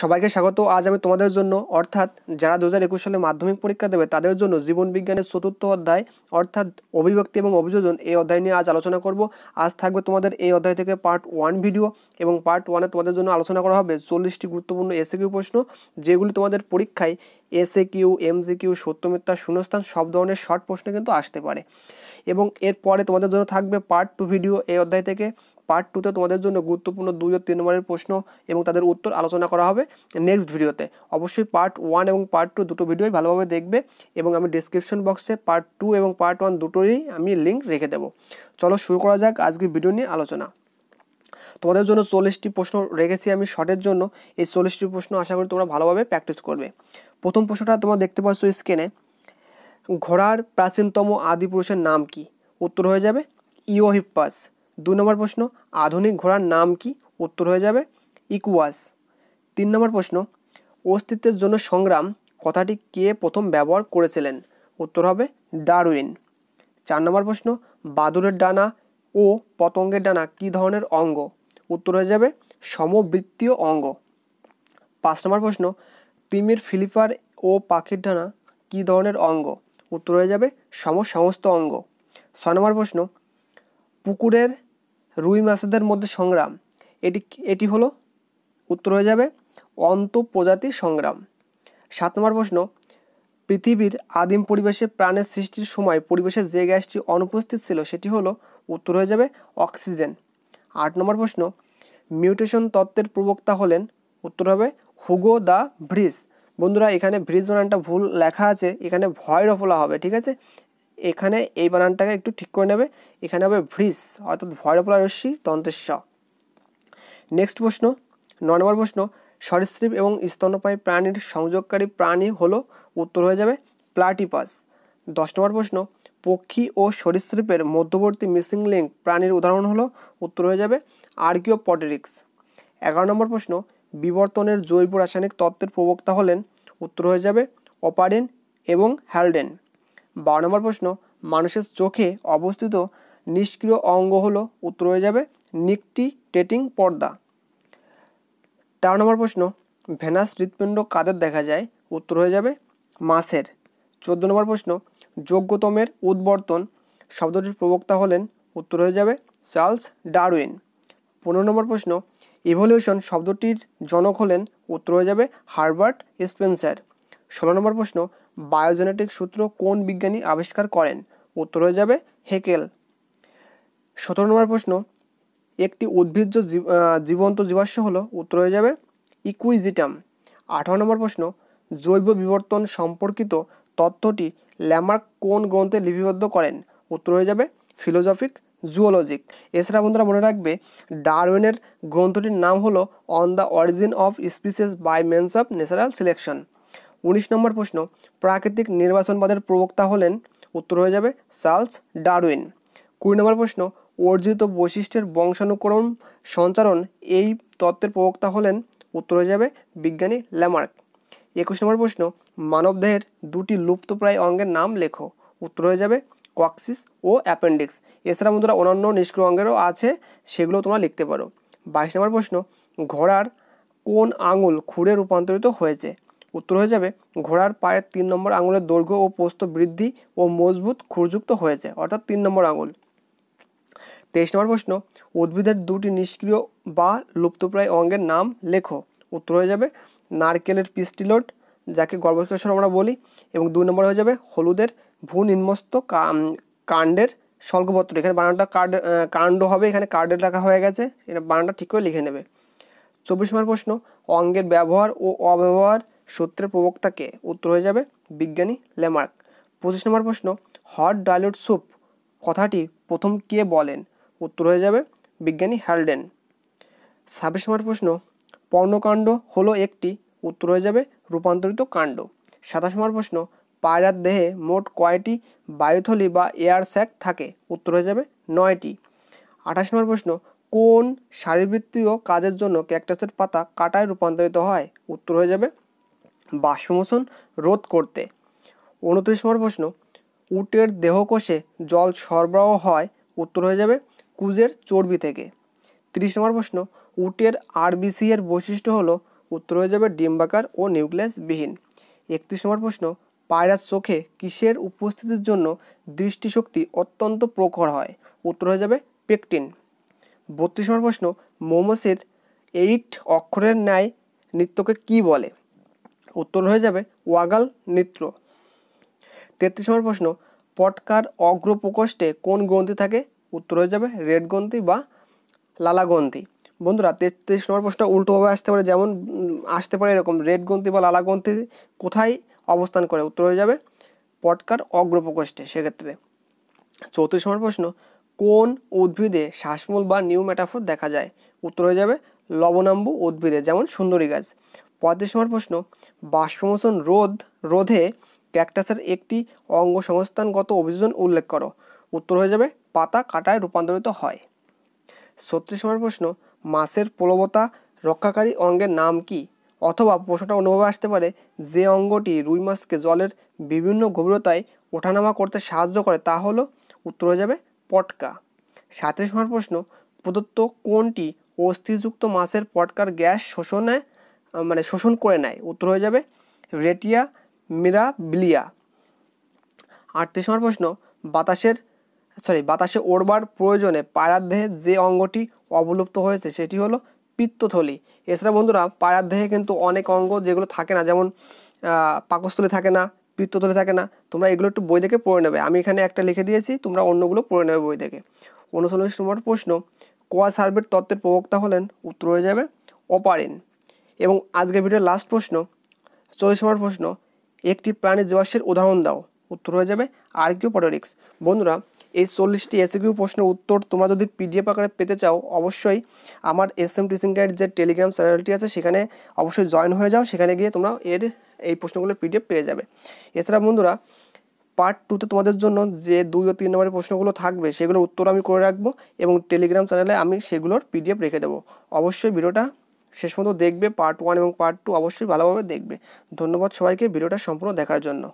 সবাইকে স্বাগত আজ আমি তোমাদের জন্য অর্থাৎ যারা দু সালে মাধ্যমিক পরীক্ষা দেবে তাদের জন্য জীবনবিজ্ঞানের চতুর্থ অধ্যায় অর্থাৎ অভিব্যক্তি এবং অভিযোজন এই অধ্যায় নিয়ে আজ আলোচনা করব আজ থাকবে তোমাদের এই অধ্যায় থেকে পার্ট ওয়ান ভিডিও এবং পার্ট ওয়ানে তোমাদের জন্য আলোচনা করা হবে চল্লিশটি গুরুত্বপূর্ণ এসএ কিউ প্রশ্ন যেগুলি তোমাদের পরীক্ষায় SA Q M C Q সত্যমিত্রা শূন্যস্থান সব ধরনের শর্ট প্রশ্ন কিন্তু আসতে পারে এবং এরপরে তোমাদের জন্য থাকবে পার্ট টু ভিডিও এই অধ্যায় থেকে পার্ট টুতে তোমাদের জন্য গুরুত্বপূর্ণ দুই ও তিন নম্বরের প্রশ্ন এবং তাদের উত্তর আলোচনা করা হবে নেক্সট ভিডিওতে অবশ্যই পার্ট ওয়ান এবং পার্ট টু দুটো ভিডিওই ভালোভাবে দেখবে এবং আমি ডিসক্রিপশন বক্সে পার্ট টু এবং পার্ট ওয়ান দুটোই আমি লিঙ্ক রেখে দেবো চলো শুরু করা যাক আজকের ভিডিও নিয়ে আলোচনা তোমাদের জন্য চল্লিশটি প্রশ্ন রেখেছি আমি শর্টের জন্য এই চল্লিশটি প্রশ্ন আশা করি তোমরা ভালোভাবে প্র্যাকটিস করবে প্রথম প্রশ্নটা তোমরা দেখতে পাচ্ছ স্ক্রিনে ঘোড়ার প্রাচীনতম আদিপুরুষের নাম কি উত্তর হয়ে যাবে ইওহিপাস দু নম্বর প্রশ্ন আধুনিক ঘোড়ার নাম কি উত্তর হয়ে যাবে ইকুয়াস তিন নম্বর প্রশ্ন অস্তিত্বের জন্য সংগ্রাম কথাটি কে প্রথম ব্যবহার করেছিলেন উত্তর হবে ডারউইন চার নম্বর প্রশ্ন বাদুরের ডানা ও পতঙ্গের ডানা কী ধরনের অঙ্গ উত্তর হয়ে যাবে সমবৃত্তীয় অঙ্গ পাঁচ নম্বর প্রশ্ন তিমির ফিলিপার ও পাখির ডানা কী ধরনের অঙ্গ উত্তর হয়ে যাবে সমসমস্ত অঙ্গ ছয় নম্বর প্রশ্ন পুকুরের রুই মাছেদের মধ্যে সংগ্রাম এটি এটি হলো উত্তর হয়ে যাবে অন্ত প্রজাতির সংগ্রাম সাত নম্বর প্রশ্ন পৃথিবীর আদিম পরিবেশে প্রাণের সৃষ্টির সময় পরিবেশে যে গ্যাসটি অনুপস্থিত ছিল সেটি হলো উত্তর হয়ে যাবে অক্সিজেন আট নম্বর প্রশ্ন মিউটেশন তত্ত্বের প্রবক্তা হলেন উত্তর হবে হুগো দ্য ব্রিজ বন্ধুরা এখানে ব্রিজ বানানটা ভুল লেখা আছে এখানে রফলা হবে ঠিক আছে এখানে এই বানানটাকে একটু ঠিক করে নেবে এখানে হবে ভ্রিস অর্থাৎ ভয়রপলা রশ্মি তন্ত্রের স নেক্সট প্রশ্ন ন নম্বর প্রশ্ন সরীসৃপ এবং স্তন্যপায়ী প্রাণীর সংযোগকারী প্রাণী হলো উত্তর হয়ে যাবে প্লাটিপাস দশ নম্বর প্রশ্ন পক্ষী ও সরীসৃপের মধ্যবর্তী মিসিং লিঙ্ক প্রাণীর উদাহরণ হলো উত্তর হয়ে যাবে আর্কিও পটেরিক্স এগারো নম্বর প্রশ্ন বিবর্তনের জৈব রাসায়নিক তত্ত্বের প্রবক্তা হলেন উত্তর হয়ে যাবে অপারেন এবং হ্যালডেন বারো নম্বর প্রশ্ন মানুষের চোখে অবস্থিত নিষ্ক্রিয় অঙ্গ হলো উত্তর হয়ে যাবে নিকটি টেটিং পর্দা তেরো নম্বর প্রশ্ন ভেনাস হৃৎপিণ্ড কাদের দেখা যায় উত্তর হয়ে যাবে মাসের চোদ্দ নম্বর প্রশ্ন যোগ্যতমের উদ্বর্তন শব্দটির প্রবক্তা হলেন উত্তর হয়ে যাবে চার্লস ডারউইন পনেরো নম্বর প্রশ্ন ইভলিউশন শব্দটির জনক হলেন উত্তর হয়ে যাবে হার্বার্ট স্পেন্সার ষোলো নম্বর প্রশ্ন বায়োজেনেটিক সূত্র কোন বিজ্ঞানী আবিষ্কার করেন উত্তর হয়ে যাবে হেকেল সতেরো নম্বর প্রশ্ন একটি উদ্ভিজ্জ জীবন্ত জীবাশ্ম হলো উত্তর হয়ে যাবে ইকুইজিটাম আঠারো নম্বর প্রশ্ন জৈব বিবর্তন সম্পর্কিত তথ্যটি ল্যামার্ক কোন গ্রন্থে লিপিবদ্ধ করেন উত্তর হয়ে যাবে ফিলোজফিক জুওলজিক এছাড়া বন্ধুরা মনে রাখবে ডারউইনের গ্রন্থটির নাম হলো on the origin of species by means of natural selection উনিশ নম্বর প্রশ্ন প্রাকৃতিক নির্বাচনবাদের প্রবক্তা হলেন উত্তর হয়ে যাবে চার্লস ডারউইন কুড়ি নম্বর প্রশ্ন অর্জিত বৈশিষ্ট্যের বংশানুক্রম সঞ্চারণ এই তত্ত্বের প্রবক্তা হলেন উত্তর হয়ে যাবে বিজ্ঞানী ল্যামার্ক একুশ নম্বর প্রশ্ন মানবদেহের দুটি লুপ্তপ্রায় অঙ্গের নাম লেখো উত্তর হয়ে যাবে কক্সিস ও অ্যাপেন্ডিক্স এছাড়া মধ্যে অন্যান্য নিষ্ক্রিয় অঙ্গেরও আছে সেগুলো তোমরা লিখতে পারো বাইশ নম্বর প্রশ্ন ঘোড়ার কোন আঙুল খুঁড়ে রূপান্তরিত হয়েছে উত্তর হয়ে যাবে ঘোড়ার পায়ের তিন নম্বর আঙুলের দৈর্ঘ্য ও পোস্ত বৃদ্ধি ও মজবুত খুরযুক্ত হয়েছে অর্থাৎ তিন নম্বর আঙুল তেইশ নম্বর প্রশ্ন উদ্ভিদের দুটি নিষ্ক্রিয় বা লুপ্তপ্রায় অঙ্গের নাম লেখো উত্তর হয়ে যাবে নারকেলের পিস্টিলোড যাকে গর্ভকেশ্বর আমরা বলি এবং দুই নম্বর হয়ে যাবে হলুদের ভূ নিম্নস্থ কাণ্ডের স্বল্পপত্র এখানে বানানটা কার্ড কাণ্ড হবে এখানে কার্ডের রাখা হয়ে গেছে এটা বানানটা ঠিক করে লিখে নেবে চব্বিশ নম্বর প্রশ্ন অঙ্গের ব্যবহার ও অব্যবহার সূত্রের প্রবক্তাকে উত্তর হয়ে যাবে বিজ্ঞানী লেমার্ক পঁচিশ নম্বর প্রশ্ন হট ডায়লট স্যুপ কথাটি প্রথম কে বলেন উত্তর হয়ে যাবে বিজ্ঞানী হ্যালডেন ছাব্বিশ নম্বর প্রশ্ন পর্ণকাণ্ড হলো একটি উত্তর হয়ে যাবে রূপান্তরিত কাণ্ড সাতাশ নম্বর প্রশ্ন পায়রার দেহে মোট কয়টি বায়ুথলি বা এয়ার স্যাক থাকে উত্তর হয়ে যাবে নয়টি আঠাশ নম্বর প্রশ্ন কোন শারীরবৃত্তীয় কাজের জন্য ক্যাকটাসের পাতা কাটায় রূপান্তরিত হয় উত্তর হয়ে যাবে বাষ্পমোচন রোধ করতে উনত্রিশ নম্বর প্রশ্ন উটের দেহকোষে জল সরবরাহ হয় উত্তর হয়ে যাবে কুজের চর্বি থেকে ত্রিশ নম্বর প্রশ্ন উটের আরবিসি এর বৈশিষ্ট্য হলো উত্তর হয়ে যাবে ডিম্বাকার ও নিউক্লিয়াস বিহীন একত্রিশ নম্বর প্রশ্ন পায়রার চোখে কিসের উপস্থিতির জন্য দৃষ্টিশক্তি অত্যন্ত প্রখর হয় উত্তর হয়ে যাবে পেকটিন বত্রিশ নম্বর প্রশ্ন মোমোসের এইট অক্ষরের ন্যায় নৃত্যকে কি বলে উত্তর হয়ে যাবে ওয়াগাল নৃত্য তেত্রিশ নম্বর প্রশ্ন পটকার অগ্রপ্রকোষ্ঠে কোন গ্রন্থি থাকে উত্তর হয়ে যাবে রেড গ্রন্থি বা লালা গ্রন্থি বন্ধুরা তেত্রিশ নম্বর প্রশ্ন উল্টোভাবে আসতে পারে যেমন আসতে পারে এরকম রেড গ্রন্থি বা লালা গ্রন্থি কোথায় অবস্থান করে উত্তর হয়ে যাবে পটকার অগ্রপ্রকোষ্ঠে সেক্ষেত্রে চৌত্রিশ নম্বর প্রশ্ন কোন উদ্ভিদে শ্বাসমূল বা নিউ মেটাফোর দেখা যায় উত্তর হয়ে যাবে লবণাম্বু উদ্ভিদে যেমন সুন্দরী গাছ পঁয়ত্রিশ নম্বর প্রশ্ন বাষ্পমোচন রোধ রোধে ক্যাকটাসের একটি অঙ্গ সংস্থানগত অভিযোজন উল্লেখ করো উত্তর হয়ে যাবে পাতা কাটায় রূপান্তরিত হয় ছত্রিশ নম্বর প্রশ্ন মাছের প্রলবতা রক্ষাকারী অঙ্গের নাম কি অথবা প্রশ্নটা অনুভবে আসতে পারে যে অঙ্গটি রুই মাছকে জলের বিভিন্ন গভীরতায় ওঠানামা করতে সাহায্য করে তা হলো উত্তর হয়ে যাবে পটকা সাঁত্রিশ নম্বর প্রশ্ন প্রদত্ত কোনটি অস্থিযুক্ত মাছের পটকার গ্যাস শোষণে মানে শোষণ করে নেয় উত্তর হয়ে যাবে রেটিয়া মিরাবিলিয়া আটত্রিশ নম্বর প্রশ্ন বাতাসের সরি বাতাসে ওড়বার প্রয়োজনে পায়রার দেহে যে অঙ্গটি অবলুপ্ত হয়েছে সেটি হলো পিত্তথলি এছাড়া বন্ধুরা পায়রার দেহে কিন্তু অনেক অঙ্গ যেগুলো থাকে না যেমন পাকস্থলি থাকে না পিত্তথলি থাকে না তোমরা এগুলো একটু বই দেখে পড়ে নেবে আমি এখানে একটা লিখে দিয়েছি তোমরা অন্যগুলো পড়ে নেবে বই থেকে উনচল্লিশ নম্বর প্রশ্ন কোয়া সার্ভের তত্ত্বের প্রবক্তা হলেন উত্তর হয়ে যাবে অপারিন এবং আজকের ভিডিওর লাস্ট প্রশ্ন চল্লিশ নম্বর প্রশ্ন একটি প্রাণী জীবাশ্মের উদাহরণ দাও উত্তর হয়ে যাবে আর কিউ পটোরিক্স বন্ধুরা এই চল্লিশটি কিউ প্রশ্নের উত্তর তোমরা যদি পিডিএফ আকারে পেতে চাও অবশ্যই আমার এস এম টিচিং গাইড যে টেলিগ্রাম চ্যানেলটি আছে সেখানে অবশ্যই জয়েন হয়ে যাও সেখানে গিয়ে তোমরা এর এই প্রশ্নগুলো পিডিএফ পেয়ে যাবে এছাড়া বন্ধুরা পার্ট টুতে তোমাদের জন্য যে দুই ও তিন নম্বরের প্রশ্নগুলো থাকবে সেগুলোর উত্তর আমি করে রাখবো এবং টেলিগ্রাম চ্যানেলে আমি সেগুলোর পিডিএফ রেখে দেবো অবশ্যই ভিডিওটা শেষ পর্যন্ত দেখবে পার্ট ওয়ান এবং পার্ট টু অবশ্যই ভালোভাবে দেখবে ধন্যবাদ সবাইকে ভিডিওটা সম্পূর্ণ দেখার জন্য